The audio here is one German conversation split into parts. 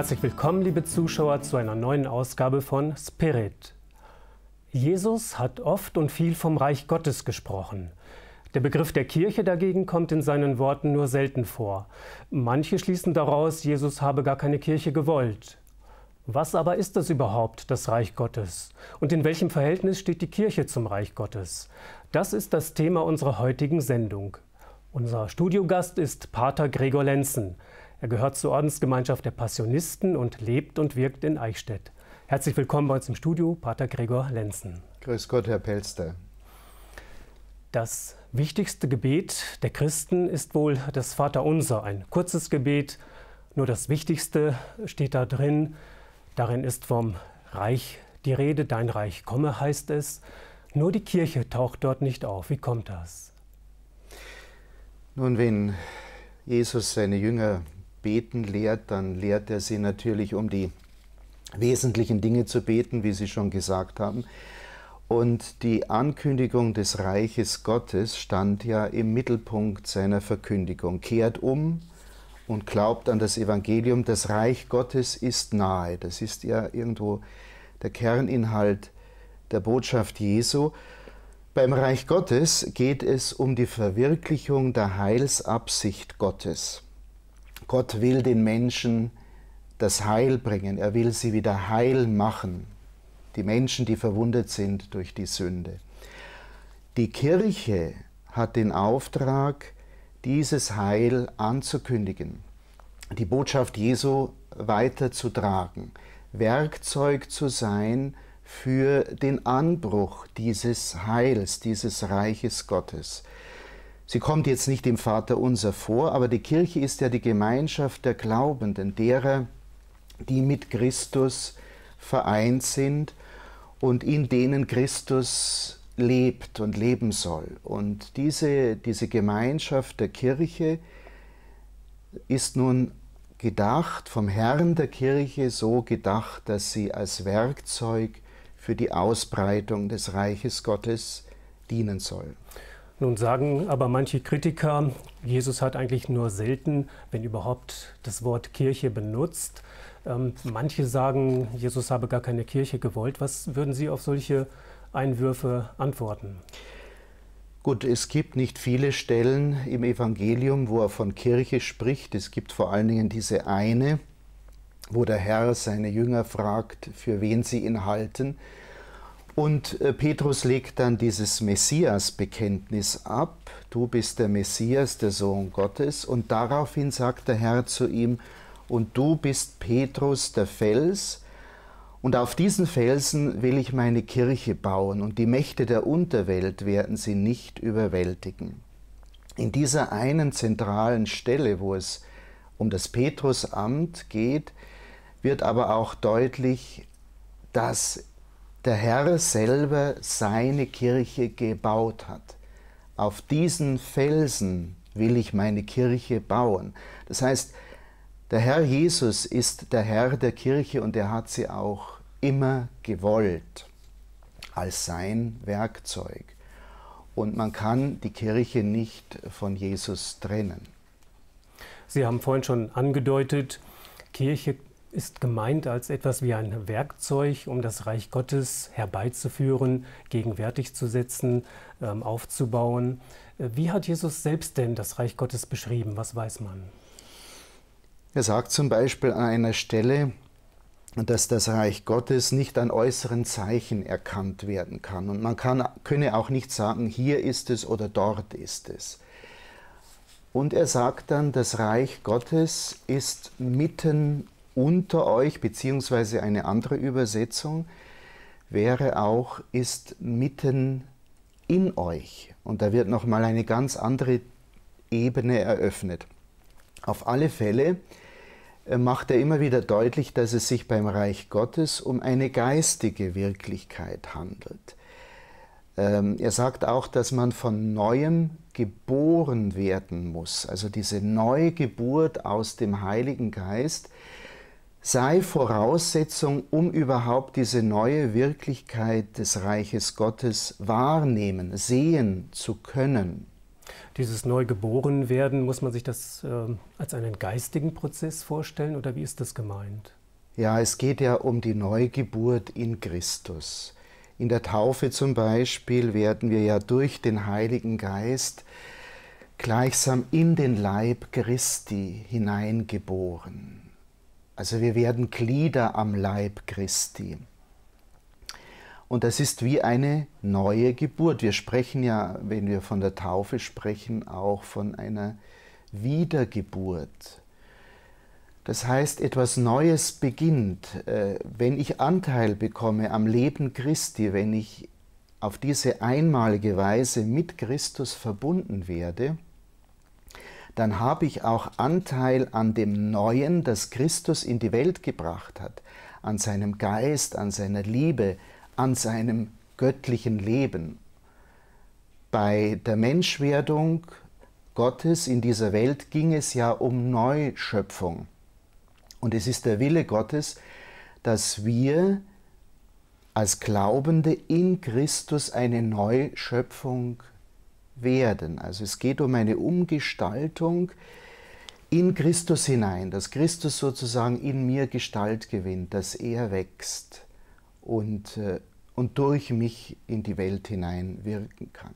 Herzlich willkommen, liebe Zuschauer, zu einer neuen Ausgabe von Spirit. Jesus hat oft und viel vom Reich Gottes gesprochen. Der Begriff der Kirche dagegen kommt in seinen Worten nur selten vor. Manche schließen daraus, Jesus habe gar keine Kirche gewollt. Was aber ist das überhaupt, das Reich Gottes? Und in welchem Verhältnis steht die Kirche zum Reich Gottes? Das ist das Thema unserer heutigen Sendung. Unser Studiogast ist Pater Gregor Lenzen. Er gehört zur Ordensgemeinschaft der Passionisten und lebt und wirkt in Eichstätt. Herzlich willkommen bei uns im Studio, Pater Gregor Lenzen. Grüß Gott, Herr Pelster. Das wichtigste Gebet der Christen ist wohl das Vaterunser, ein kurzes Gebet. Nur das Wichtigste steht da drin. Darin ist vom Reich die Rede, dein Reich komme, heißt es. Nur die Kirche taucht dort nicht auf. Wie kommt das? Nun, wenn Jesus seine Jünger beten lehrt, dann lehrt er sie natürlich, um die wesentlichen Dinge zu beten, wie Sie schon gesagt haben. Und die Ankündigung des Reiches Gottes stand ja im Mittelpunkt seiner Verkündigung. Kehrt um und glaubt an das Evangelium. Das Reich Gottes ist nahe. Das ist ja irgendwo der Kerninhalt der Botschaft Jesu. Beim Reich Gottes geht es um die Verwirklichung der Heilsabsicht Gottes. Gott will den Menschen das Heil bringen, er will sie wieder heil machen, die Menschen, die verwundet sind durch die Sünde. Die Kirche hat den Auftrag, dieses Heil anzukündigen, die Botschaft Jesu weiterzutragen, Werkzeug zu sein für den Anbruch dieses Heils, dieses Reiches Gottes. Sie kommt jetzt nicht im Vater unser vor, aber die Kirche ist ja die Gemeinschaft der Glaubenden, derer, die mit Christus vereint sind und in denen Christus lebt und leben soll. Und diese, diese Gemeinschaft der Kirche ist nun gedacht, vom Herrn der Kirche so gedacht, dass sie als Werkzeug für die Ausbreitung des Reiches Gottes dienen soll. Nun sagen aber manche Kritiker, Jesus hat eigentlich nur selten, wenn überhaupt, das Wort Kirche benutzt. Ähm, manche sagen, Jesus habe gar keine Kirche gewollt. Was würden Sie auf solche Einwürfe antworten? Gut, es gibt nicht viele Stellen im Evangelium, wo er von Kirche spricht. Es gibt vor allen Dingen diese eine, wo der Herr seine Jünger fragt, für wen sie ihn halten. Und äh, Petrus legt dann dieses Messias-Bekenntnis ab. Du bist der Messias, der Sohn Gottes. Und daraufhin sagt der Herr zu ihm, und du bist Petrus, der Fels. Und auf diesen Felsen will ich meine Kirche bauen, und die Mächte der Unterwelt werden sie nicht überwältigen. In dieser einen zentralen Stelle, wo es um das Petrusamt geht, wird aber auch deutlich, dass der Herr selber seine Kirche gebaut hat. Auf diesen Felsen will ich meine Kirche bauen. Das heißt, der Herr Jesus ist der Herr der Kirche und er hat sie auch immer gewollt als sein Werkzeug. Und man kann die Kirche nicht von Jesus trennen. Sie haben vorhin schon angedeutet, Kirche ist gemeint als etwas wie ein Werkzeug, um das Reich Gottes herbeizuführen, gegenwärtig zu setzen, ähm, aufzubauen. Äh, wie hat Jesus selbst denn das Reich Gottes beschrieben? Was weiß man? Er sagt zum Beispiel an einer Stelle, dass das Reich Gottes nicht an äußeren Zeichen erkannt werden kann. Und man kann, könne auch nicht sagen, hier ist es oder dort ist es. Und er sagt dann, das Reich Gottes ist mitten unter euch, beziehungsweise eine andere Übersetzung wäre auch, ist mitten in euch. Und da wird nochmal eine ganz andere Ebene eröffnet. Auf alle Fälle äh, macht er immer wieder deutlich, dass es sich beim Reich Gottes um eine geistige Wirklichkeit handelt. Ähm, er sagt auch, dass man von neuem geboren werden muss. Also diese Neugeburt aus dem Heiligen Geist sei Voraussetzung, um überhaupt diese neue Wirklichkeit des Reiches Gottes wahrnehmen, sehen zu können. Dieses Neugeborenwerden, muss man sich das äh, als einen geistigen Prozess vorstellen oder wie ist das gemeint? Ja, es geht ja um die Neugeburt in Christus. In der Taufe zum Beispiel werden wir ja durch den Heiligen Geist gleichsam in den Leib Christi hineingeboren. Also wir werden Glieder am Leib Christi. Und das ist wie eine neue Geburt. Wir sprechen ja, wenn wir von der Taufe sprechen, auch von einer Wiedergeburt. Das heißt, etwas Neues beginnt. Äh, wenn ich Anteil bekomme am Leben Christi, wenn ich auf diese einmalige Weise mit Christus verbunden werde, dann habe ich auch Anteil an dem Neuen, das Christus in die Welt gebracht hat, an seinem Geist, an seiner Liebe, an seinem göttlichen Leben. Bei der Menschwerdung Gottes in dieser Welt ging es ja um Neuschöpfung. Und es ist der Wille Gottes, dass wir als Glaubende in Christus eine Neuschöpfung werden. Also es geht um eine Umgestaltung in Christus hinein, dass Christus sozusagen in mir Gestalt gewinnt, dass er wächst und, äh, und durch mich in die Welt hinein wirken kann.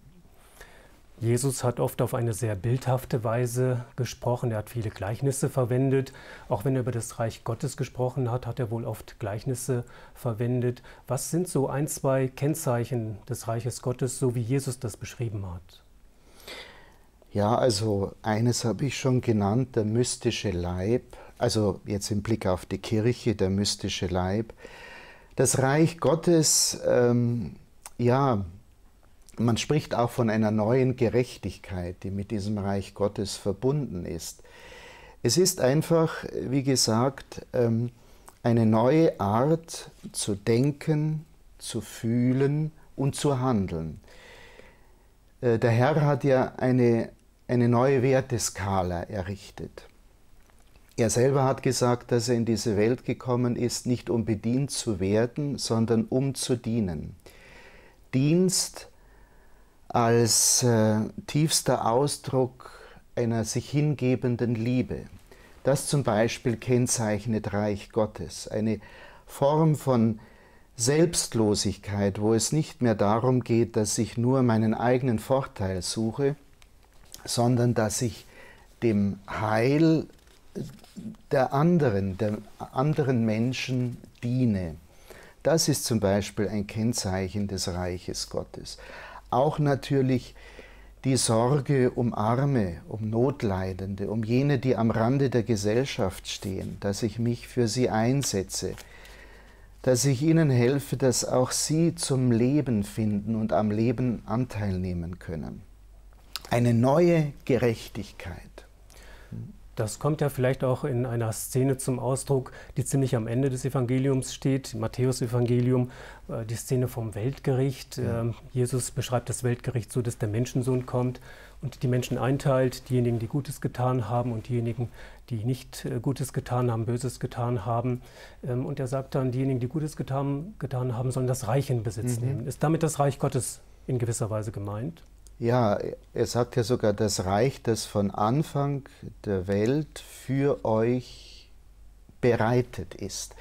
Jesus hat oft auf eine sehr bildhafte Weise gesprochen. Er hat viele Gleichnisse verwendet. Auch wenn er über das Reich Gottes gesprochen hat, hat er wohl oft Gleichnisse verwendet. Was sind so ein, zwei Kennzeichen des Reiches Gottes, so wie Jesus das beschrieben hat? Ja, also eines habe ich schon genannt, der mystische Leib, also jetzt im Blick auf die Kirche, der mystische Leib. Das Reich Gottes, ähm, ja, man spricht auch von einer neuen Gerechtigkeit, die mit diesem Reich Gottes verbunden ist. Es ist einfach, wie gesagt, ähm, eine neue Art zu denken, zu fühlen und zu handeln. Äh, der Herr hat ja eine eine neue Werteskala errichtet. Er selber hat gesagt, dass er in diese Welt gekommen ist, nicht um bedient zu werden, sondern um zu dienen. Dienst als äh, tiefster Ausdruck einer sich hingebenden Liebe. Das zum Beispiel kennzeichnet Reich Gottes, eine Form von Selbstlosigkeit, wo es nicht mehr darum geht, dass ich nur meinen eigenen Vorteil suche, sondern dass ich dem Heil der anderen, der anderen Menschen diene. Das ist zum Beispiel ein Kennzeichen des Reiches Gottes. Auch natürlich die Sorge um Arme, um Notleidende, um jene, die am Rande der Gesellschaft stehen, dass ich mich für sie einsetze, dass ich ihnen helfe, dass auch sie zum Leben finden und am Leben anteilnehmen können eine neue Gerechtigkeit. Das kommt ja vielleicht auch in einer Szene zum Ausdruck, die ziemlich am Ende des Evangeliums steht, Matthäus-Evangelium, äh, die Szene vom Weltgericht. Ja. Ähm, Jesus beschreibt das Weltgericht so, dass der Menschensohn kommt und die Menschen einteilt, diejenigen, die Gutes getan haben und diejenigen, die nicht äh, Gutes getan haben, Böses getan haben. Ähm, und er sagt dann, diejenigen, die Gutes getan, getan haben, sollen das Reich in Besitz mhm. nehmen. Ist damit das Reich Gottes in gewisser Weise gemeint? Ja, er sagt ja sogar, das Reich, das von Anfang der Welt für euch bereitet ist.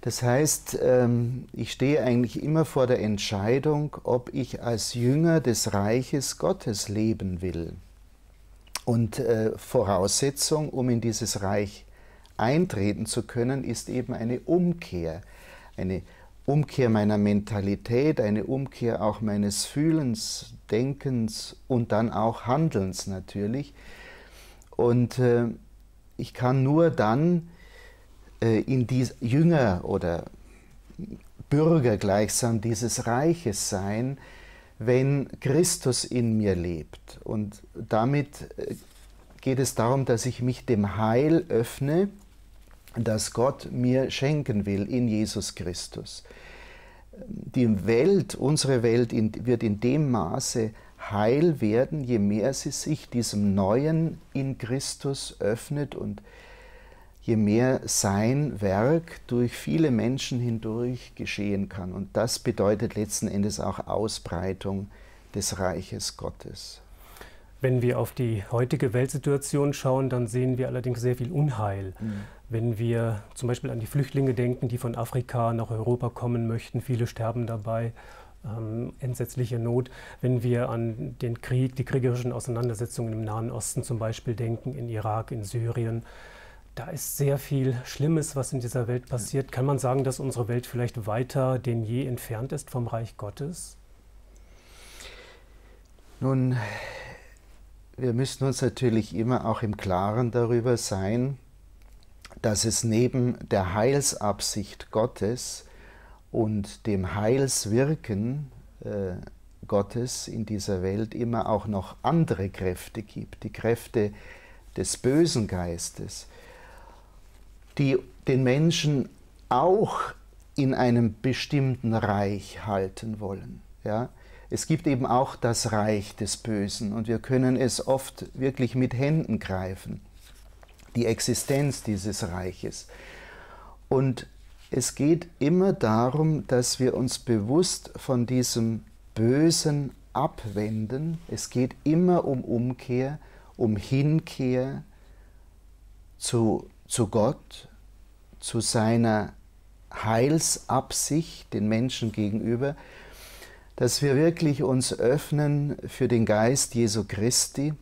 Das heißt, ähm, ich stehe eigentlich immer vor der Entscheidung, ob ich als Jünger des Reiches Gottes leben will. Und äh, Voraussetzung, um in dieses Reich eintreten zu können, ist eben eine Umkehr, eine Umkehr Umkehr meiner Mentalität, eine Umkehr auch meines Fühlens, Denkens und dann auch Handelns natürlich. Und äh, ich kann nur dann äh, in dies Jünger oder Bürger gleichsam dieses Reiches sein, wenn Christus in mir lebt. Und damit äh, geht es darum, dass ich mich dem Heil öffne das Gott mir schenken will in Jesus Christus. Die Welt, unsere Welt wird in dem Maße heil werden, je mehr sie sich diesem Neuen in Christus öffnet und je mehr sein Werk durch viele Menschen hindurch geschehen kann. Und das bedeutet letzten Endes auch Ausbreitung des Reiches Gottes. Wenn wir auf die heutige Weltsituation schauen, dann sehen wir allerdings sehr viel Unheil. Mhm. Wenn wir zum Beispiel an die Flüchtlinge denken, die von Afrika nach Europa kommen möchten, viele sterben dabei, ähm, entsetzliche Not. Wenn wir an den Krieg, die kriegerischen Auseinandersetzungen im Nahen Osten zum Beispiel denken, in Irak, in Syrien, da ist sehr viel Schlimmes, was in dieser Welt passiert. Kann man sagen, dass unsere Welt vielleicht weiter denn je entfernt ist vom Reich Gottes? Nun, wir müssen uns natürlich immer auch im Klaren darüber sein, dass es neben der Heilsabsicht Gottes und dem Heilswirken äh, Gottes in dieser Welt immer auch noch andere Kräfte gibt, die Kräfte des bösen Geistes, die den Menschen auch in einem bestimmten Reich halten wollen. Ja? es gibt eben auch das Reich des Bösen und wir können es oft wirklich mit Händen greifen, die Existenz dieses Reiches. Und es geht immer darum, dass wir uns bewusst von diesem Bösen abwenden. Es geht immer um Umkehr, um Hinkehr zu, zu Gott, zu seiner Heilsabsicht den Menschen gegenüber dass wir wirklich uns öffnen für den Geist Jesu Christi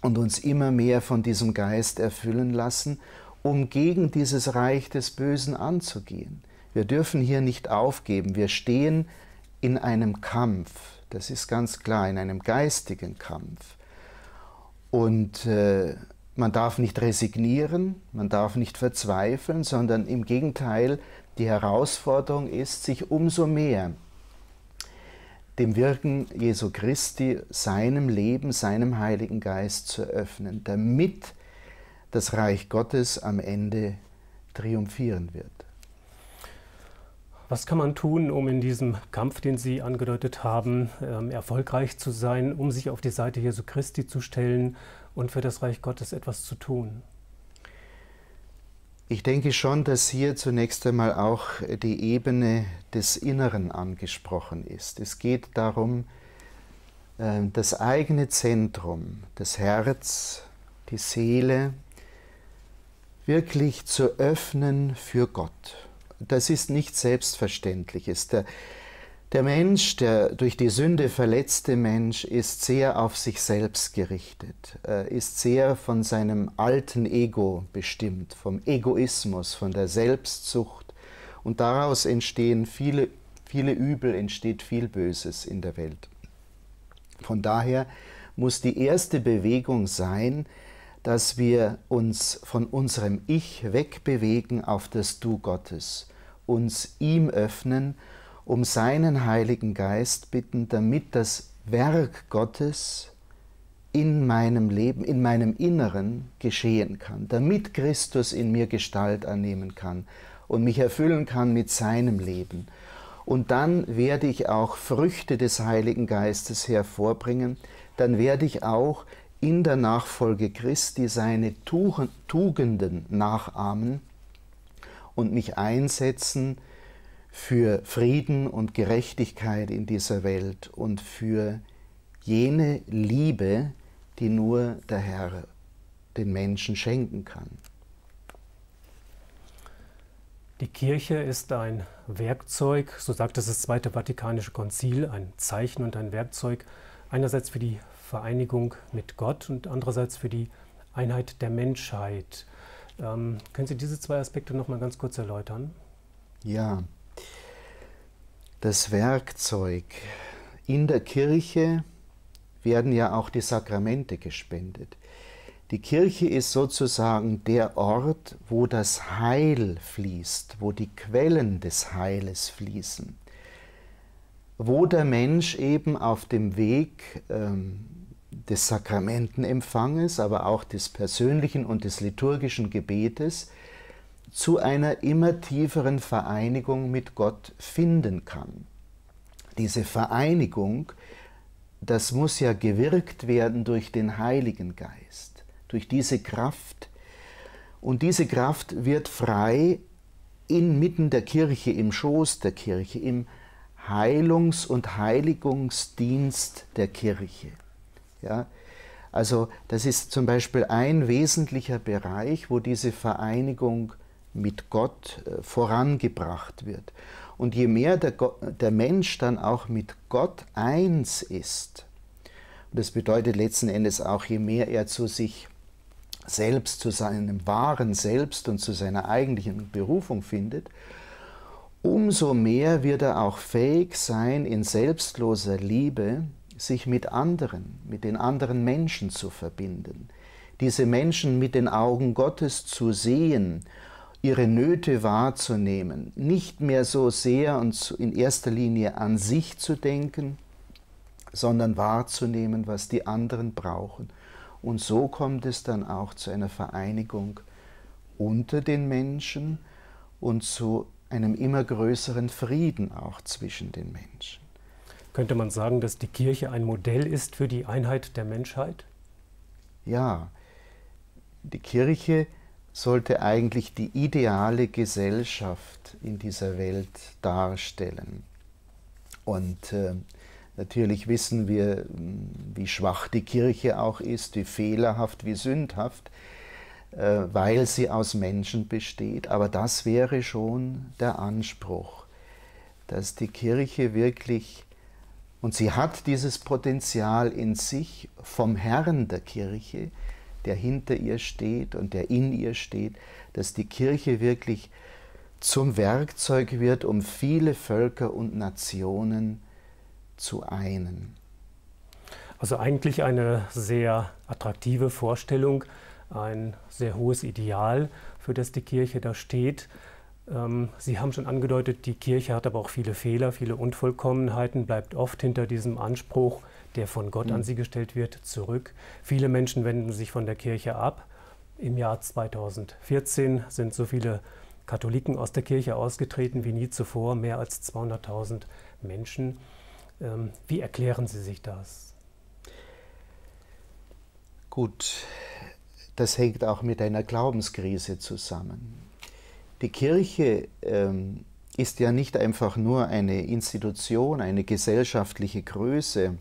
und uns immer mehr von diesem Geist erfüllen lassen, um gegen dieses Reich des Bösen anzugehen. Wir dürfen hier nicht aufgeben. Wir stehen in einem Kampf. Das ist ganz klar, in einem geistigen Kampf. Und äh, man darf nicht resignieren, man darf nicht verzweifeln, sondern im Gegenteil, die Herausforderung ist, sich umso mehr dem Wirken Jesu Christi, seinem Leben, seinem Heiligen Geist zu öffnen, damit das Reich Gottes am Ende triumphieren wird. Was kann man tun, um in diesem Kampf, den Sie angedeutet haben, ähm, erfolgreich zu sein, um sich auf die Seite Jesu Christi zu stellen und für das Reich Gottes etwas zu tun? Ich denke schon, dass hier zunächst einmal auch die Ebene des Inneren angesprochen ist. Es geht darum, ähm, das eigene Zentrum, das Herz, die Seele wirklich zu öffnen für Gott. Das ist nichts Selbstverständliches. Der, der Mensch, der durch die Sünde verletzte Mensch, ist sehr auf sich selbst gerichtet, äh, ist sehr von seinem alten Ego bestimmt, vom Egoismus, von der Selbstsucht. Und daraus entstehen viele, viele Übel, entsteht viel Böses in der Welt. Von daher muss die erste Bewegung sein, dass wir uns von unserem Ich wegbewegen auf das Du Gottes, uns ihm öffnen um seinen Heiligen Geist bitten, damit das Werk Gottes in meinem Leben, in meinem Inneren geschehen kann, damit Christus in mir Gestalt annehmen kann und mich erfüllen kann mit seinem Leben. Und dann werde ich auch Früchte des Heiligen Geistes hervorbringen, dann werde ich auch in der Nachfolge Christi seine Tugenden nachahmen und mich einsetzen für Frieden und Gerechtigkeit in dieser Welt und für jene Liebe, die nur der Herr den Menschen schenken kann. Die Kirche ist ein Werkzeug, so sagt es das Zweite Vatikanische Konzil, ein Zeichen und ein Werkzeug einerseits für die Vereinigung mit Gott und andererseits für die Einheit der Menschheit. Ähm, können Sie diese zwei Aspekte noch mal ganz kurz erläutern? Ja, das Werkzeug. In der Kirche werden ja auch die Sakramente gespendet. Die Kirche ist sozusagen der Ort, wo das Heil fließt, wo die Quellen des Heiles fließen, wo der Mensch eben auf dem Weg ähm, des Sakramentenempfanges, aber auch des persönlichen und des liturgischen Gebetes zu einer immer tieferen Vereinigung mit Gott finden kann. Diese Vereinigung, das muss ja gewirkt werden durch den Heiligen Geist, durch diese Kraft. Und diese Kraft wird frei inmitten der Kirche, im Schoß der Kirche, im Heilungs- und Heiligungsdienst der Kirche. Ja, also das ist zum Beispiel ein wesentlicher Bereich, wo diese Vereinigung mit Gott äh, vorangebracht wird. Und je mehr der, der, Mensch dann auch mit Gott eins ist, und das bedeutet letzten Endes auch, je mehr er zu sich selbst, zu seinem wahren Selbst und zu seiner eigentlichen Berufung findet, umso mehr wird er auch fähig sein, in selbstloser Liebe sich mit anderen, mit den anderen Menschen zu verbinden, diese Menschen mit den Augen Gottes zu sehen ihre Nöte wahrzunehmen, nicht mehr so sehr und in erster Linie an sich zu denken, sondern wahrzunehmen, was die anderen brauchen. Und so kommt es dann auch zu einer Vereinigung unter den Menschen und zu einem immer größeren Frieden auch zwischen den Menschen. Könnte man sagen, dass die Kirche ein Modell ist für die Einheit der Menschheit? Ja, die Kirche ist sollte eigentlich die ideale Gesellschaft in dieser Welt darstellen. Und äh, natürlich wissen wir, wie schwach die Kirche auch ist, wie fehlerhaft, wie sündhaft, äh, weil sie aus Menschen besteht. Aber das wäre schon der Anspruch, dass die Kirche wirklich, und sie hat dieses Potenzial in sich vom Herrn der Kirche, der hinter ihr steht und der in ihr steht, dass die Kirche wirklich zum Werkzeug wird, um viele Völker und Nationen zu einen. Also eigentlich eine sehr attraktive Vorstellung, ein sehr hohes Ideal, für das die Kirche da steht. Ähm, Sie haben schon angedeutet, die Kirche hat aber auch viele Fehler, viele Unvollkommenheiten, bleibt oft hinter diesem Anspruch, der von Gott mhm. an hm. sie gestellt wird, zurück. Viele Menschen wenden sich von der Kirche ab. Im Jahr 2014 sind so viele Katholiken aus der Kirche ausgetreten wie nie zuvor, mehr als 200.000 Menschen. Ähm, wie erklären Sie sich das? Gut, das hängt auch mit einer Glaubenskrise zusammen. Die Kirche ähm, ist ja nicht einfach nur eine Institution, eine gesellschaftliche Größe,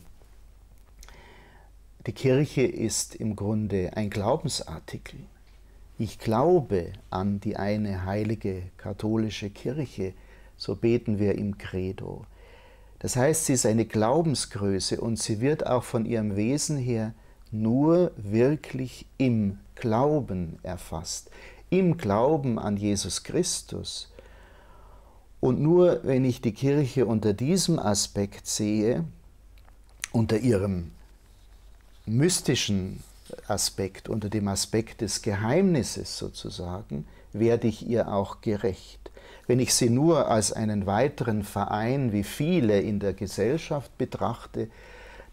die Kirche ist im Grunde ein Glaubensartikel. Ich glaube an die eine heilige katholische Kirche, so beten wir im Credo. Das heißt, sie ist eine Glaubensgröße und sie wird auch von ihrem Wesen her nur wirklich im Glauben erfasst, im Glauben an Jesus Christus. Und nur wenn ich die Kirche unter diesem Aspekt sehe, unter ihrem mystischen Aspekt, unter dem Aspekt des Geheimnisses sozusagen, werde ich ihr auch gerecht. Wenn ich sie nur als einen weiteren Verein wie viele in der Gesellschaft betrachte,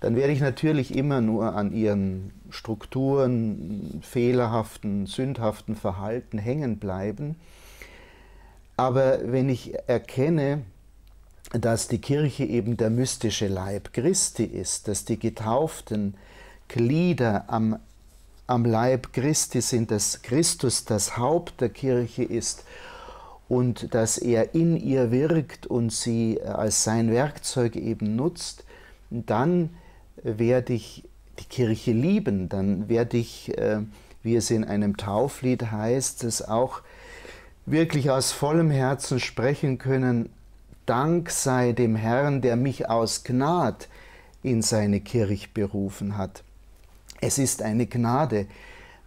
dann werde ich natürlich immer nur an ihren Strukturen, fehlerhaften, sündhaften Verhalten hängen bleiben. Aber wenn ich erkenne, dass die Kirche eben der mystische Leib Christi ist, dass die Getauften Glieder am, am Leib Christi sind, dass Christus das Haupt der Kirche ist und dass er in ihr wirkt und sie als sein Werkzeug eben nutzt, dann werde ich die Kirche lieben, dann werde ich, äh, wie es in einem Tauflied heißt, es auch wirklich aus vollem Herzen sprechen können, Dank sei dem Herrn, der mich aus Gnad in seine Kirche berufen hat. Es ist eine Gnade,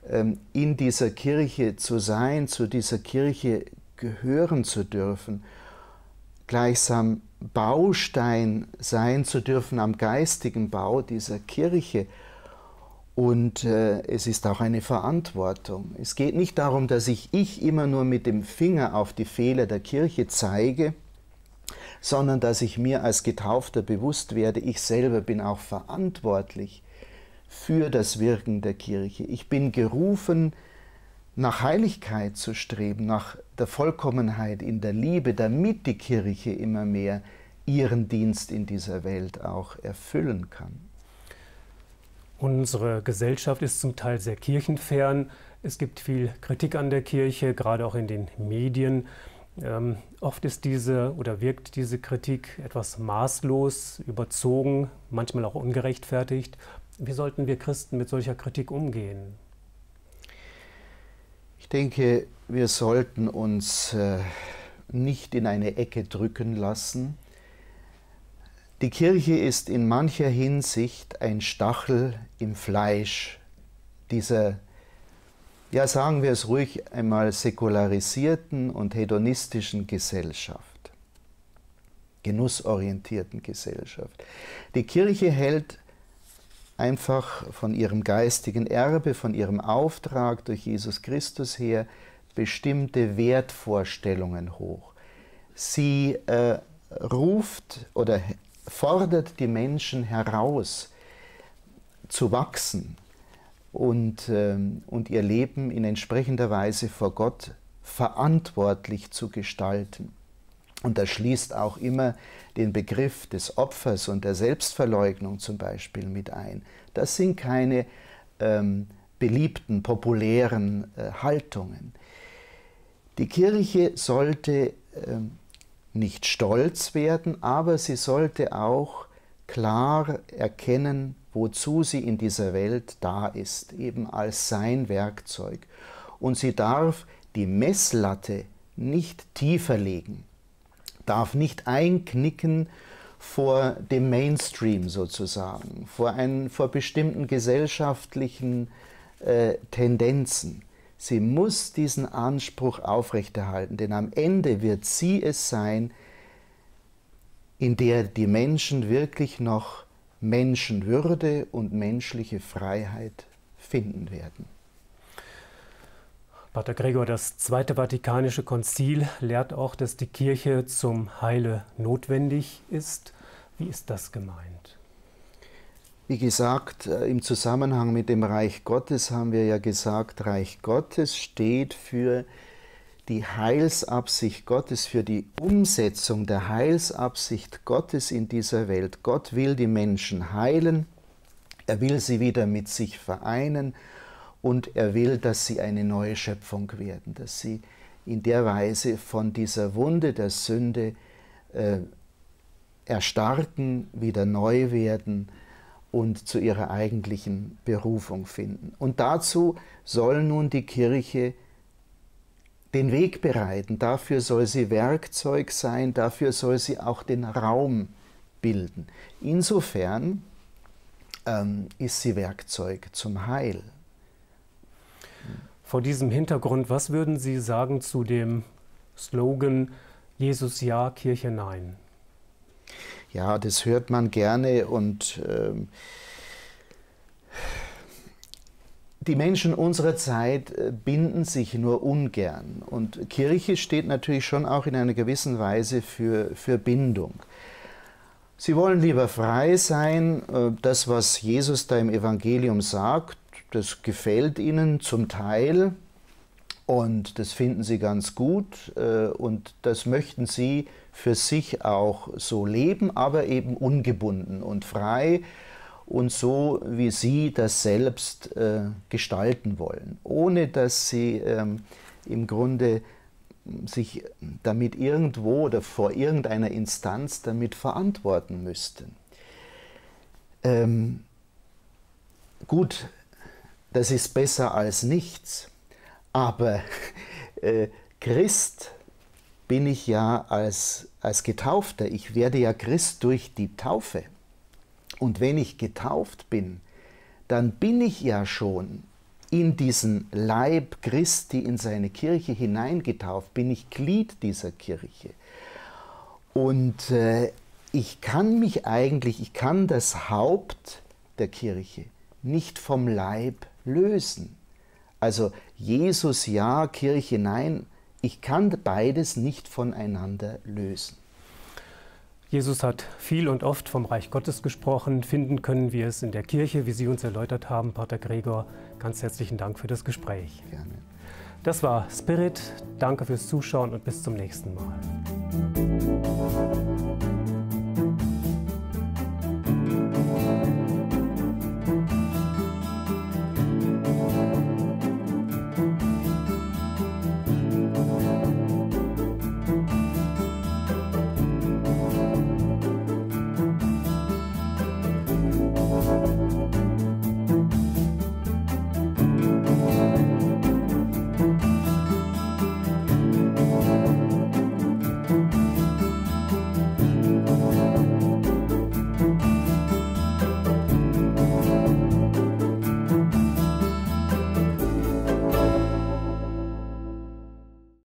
ähm, in dieser Kirche zu sein, zu dieser Kirche gehören zu dürfen, gleichsam Baustein sein zu dürfen am geistigen Bau dieser Kirche. Und äh, es ist auch eine Verantwortung. Es geht nicht darum, dass ich ich immer nur mit dem Finger auf die Fehler der Kirche zeige, sondern dass ich mir als Getaufter bewusst werde, ich selber bin auch verantwortlich für das Wirken der Kirche. Ich bin gerufen, nach Heiligkeit zu streben, nach der Vollkommenheit in der Liebe, damit die Kirche immer mehr ihren Dienst in dieser Welt auch erfüllen kann. Unsere Gesellschaft ist zum Teil sehr kirchenfern. Es gibt viel Kritik an der Kirche, gerade auch in den Medien. Ähm, oft ist diese oder wirkt diese Kritik etwas maßlos, überzogen, manchmal auch ungerechtfertigt. Wie sollten wir Christen mit solcher Kritik umgehen? Ich denke, wir sollten uns äh, nicht in eine Ecke drücken lassen. Die Kirche ist in mancher Hinsicht ein Stachel im Fleisch dieser, ja sagen wir es ruhig einmal, säkularisierten und hedonistischen Gesellschaft, genussorientierten Gesellschaft. Die Kirche hält einfach von ihrem geistigen Erbe, von ihrem Auftrag durch Jesus Christus her bestimmte Wertvorstellungen hoch. Sie äh, ruft oder fordert die Menschen heraus, zu wachsen und, äh, und ihr Leben in entsprechender Weise vor Gott verantwortlich zu gestalten. Und das schließt auch immer den Begriff des Opfers und der Selbstverleugnung zum Beispiel mit ein. Das sind keine ähm, beliebten, populären äh, Haltungen. Die Kirche sollte ähm, nicht stolz werden, aber sie sollte auch klar erkennen, wozu sie in dieser Welt da ist, eben als sein Werkzeug. Und sie darf die Messlatte nicht tiefer legen darf nicht einknicken vor dem Mainstream sozusagen, vor, einen, vor bestimmten gesellschaftlichen äh, Tendenzen. Sie muss diesen Anspruch aufrechterhalten, denn am Ende wird sie es sein, in der die Menschen wirklich noch Menschenwürde und menschliche Freiheit finden werden. Pater Gregor, das Zweite Vatikanische Konzil lehrt auch, dass die Kirche zum Heile notwendig ist. Wie ist das gemeint? Wie gesagt, äh, im Zusammenhang mit dem Reich Gottes haben wir ja gesagt, Reich Gottes steht für die Heilsabsicht Gottes, für die Umsetzung der Heilsabsicht Gottes in dieser Welt. Gott will die Menschen heilen, er will sie wieder mit sich vereinen und er will, dass sie eine neue Schöpfung werden, dass sie in der Weise von dieser Wunde der Sünde äh, erstarken, wieder neu werden und zu ihrer eigentlichen Berufung finden. Und dazu soll nun die Kirche den Weg bereiten, dafür soll sie Werkzeug sein, dafür soll sie auch den Raum bilden. Insofern ähm, ist sie Werkzeug zum Heil. Vor diesem Hintergrund, was würden Sie sagen zu dem Slogan Jesus ja, Kirche nein? Ja, das hört man gerne und ähm, die Menschen unserer Zeit äh, binden sich nur ungern. Und Kirche steht natürlich schon auch in einer gewissen Weise für, für Bindung. Sie wollen lieber frei sein. Äh, das, was Jesus da im Evangelium sagt, das gefällt ihnen zum Teil und das finden sie ganz gut äh, und das möchten sie für sich auch so leben, aber eben ungebunden und frei und so, wie sie das selbst äh, gestalten wollen, ohne dass sie ähm, im Grunde sich damit irgendwo oder vor irgendeiner Instanz damit verantworten müssten. Ähm, gut, das ist besser als nichts. Aber äh, Christ bin ich ja als, als Getaufter. Ich werde ja Christ durch die Taufe. Und wenn ich getauft bin, dann bin ich ja schon in diesen Leib Christi, in seine Kirche hineingetauft, bin ich Glied dieser Kirche. Und äh, ich kann mich eigentlich, ich kann das Haupt der Kirche nicht vom Leib lösen. Also Jesus ja, Kirche nein, ich kann beides nicht voneinander lösen. Jesus hat viel und oft vom Reich Gottes gesprochen. Finden können wir es in der Kirche, wie Sie uns erläutert haben, Pater Gregor. Ganz herzlichen Dank für das Gespräch. Gerne. Das war Spirit. Danke fürs Zuschauen und bis zum nächsten Mal.